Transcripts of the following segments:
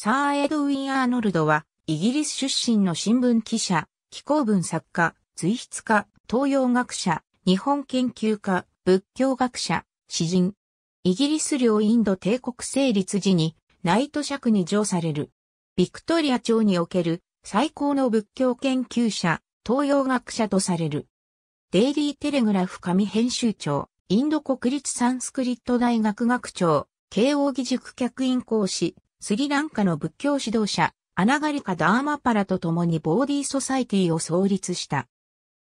サー・エドウィン・アーノルドは、イギリス出身の新聞記者、気候文作家、随筆家、東洋学者、日本研究家、仏教学者、詩人。イギリス領インド帝国成立時に、ナイト爵に上される。ビクトリア朝における最高の仏教研究者、東洋学者とされる。デイリーテレグラフ紙編集長、インド国立サンスクリット大学学長、慶応義塾客員講師、スリランカの仏教指導者、アナガリカ・ダーマパラと共にボーディーソサイティを創立した。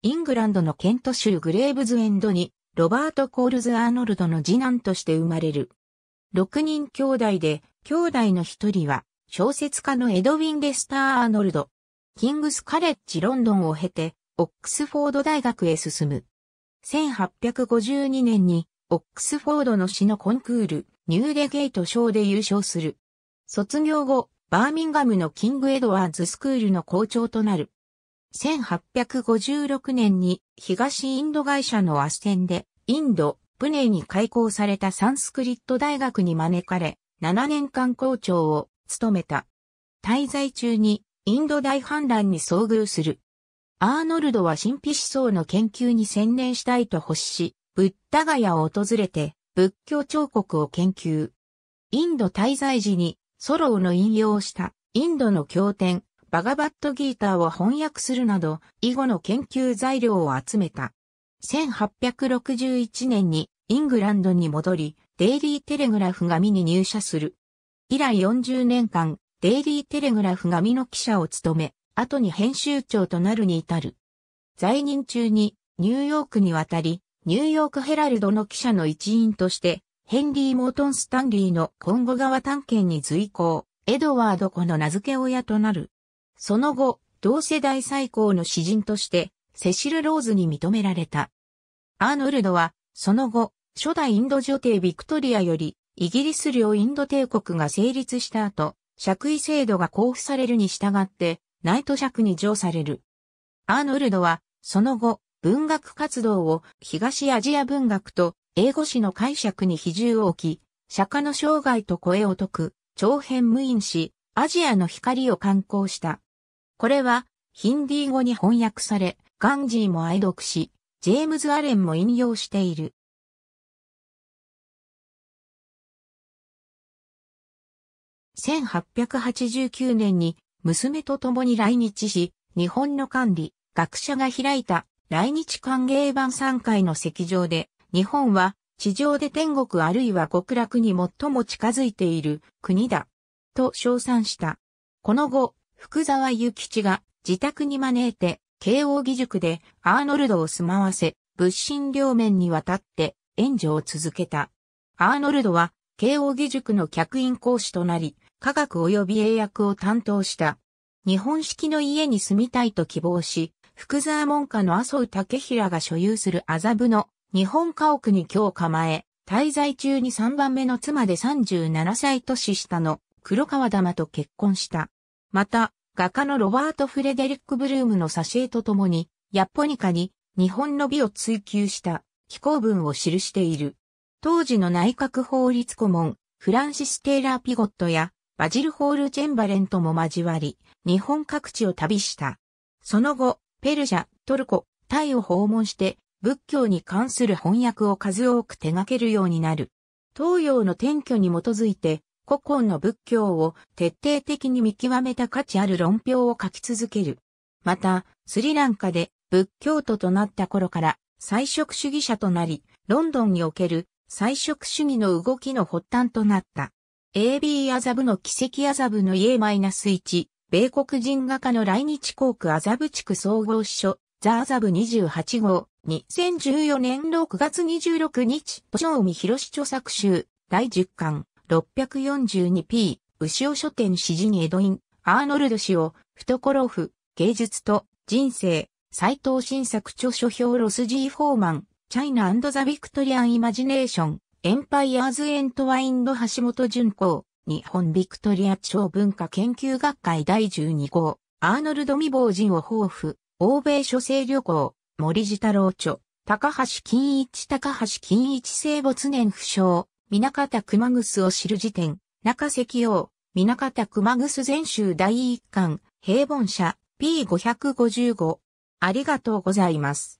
イングランドのケント州グレーブズエンドに、ロバート・コールズ・アーノルドの次男として生まれる。6人兄弟で、兄弟の一人は、小説家のエドウィン・レスター・アーノルド。キングス・カレッジ・ロンドンを経て、オックスフォード大学へ進む。1852年に、オックスフォードの詩のコンクール、ニューデゲート賞で優勝する。卒業後、バーミンガムのキング・エドワーズスクールの校長となる。1856年に東インド会社のアステンで、インド、プネに開校されたサンスクリット大学に招かれ、7年間校長を務めた。滞在中にインド大反乱に遭遇する。アーノルドは神秘思想の研究に専念したいと欲し、ブッダガヤを訪れて仏教彫刻を研究。インド滞在時にソローの引用したインドの経典、バガバットギーターを翻訳するなど、以後の研究材料を集めた。1861年にイングランドに戻り、デイリーテレグラフ紙に入社する。以来40年間、デイリーテレグラフ紙の記者を務め、後に編集長となるに至る。在任中にニューヨークに渡り、ニューヨークヘラルドの記者の一員としてヘンリー・モートン・スタンリーのコンゴ川探検に随行、エドワード子の名付け親となる。その後、同世代最高の詩人として、セシル・ローズに認められた。アーノルドは、その後、初代インド女帝ビクトリアより、イギリス領インド帝国が成立した後、爵位制度が交付されるに従って、ナイト爵に上される。アーノルドは、その後、文学活動を東アジア文学と英語詩の解釈に比重を置き、釈迦の生涯と声を説く、長編無印し、アジアの光を刊行した。これは、ヒンディー語に翻訳され、ガンジーも愛読し、ジェームズ・アレンも引用している。1889年に娘と共に来日し、日本の管理、学者が開いた来日歓迎版3回の席上で、日本は地上で天国あるいは極楽に最も近づいている国だ。と称賛した。この後、福沢諭吉が自宅に招いて、慶応義塾でアーノルドを住まわせ、物心両面にわたって援助を続けた。アーノルドは慶応義塾の客員講師となり、科学及び英訳を担当した。日本式の家に住みたいと希望し、福沢門下の麻生竹平が所有する麻布の日本家屋に今日構え、滞在中に3番目の妻で37歳年下の黒川玉と結婚した。また、画家のロバート・フレデリック・ブルームの挿絵とともに、ヤッポニカに日本の美を追求した寄稿文を記している。当時の内閣法律顧問、フランシス・テイラー・ピゴットやバジル・ホール・チェンバレンとも交わり、日本各地を旅した。その後、ペルシャ、トルコ、タイを訪問して、仏教に関する翻訳を数多く手掛けるようになる。東洋の転居に基づいて、古今の仏教を徹底的に見極めた価値ある論評を書き続ける。また、スリランカで仏教徒となった頃から彩色主義者となり、ロンドンにおける彩色主義の動きの発端となった。AB アザブの奇跡アザブの家 -1、米国人画家の来日航空アザブ地区総合支所、ザアザブ28号、2014年6月26日、星海博士著作集、第10巻、642p、牛尾書店詩人エドイン、アーノルド氏を、懐譜、芸術と、人生、斎藤新作著書評ロスジー・フォーマン、チャイナザ・ビクトリアン・イマジネーション、エンパイアーズ・エントワインド・橋本淳子、日本ビクトリア朝文化研究学会第12号、アーノルド・未亡人を抱負、欧米諸生旅行、森寺太郎著、高橋金一高橋金一生没年不詳、水方熊楠を知る時点、中関王、水方熊楠全集第一巻、平凡社、P555。ありがとうございます。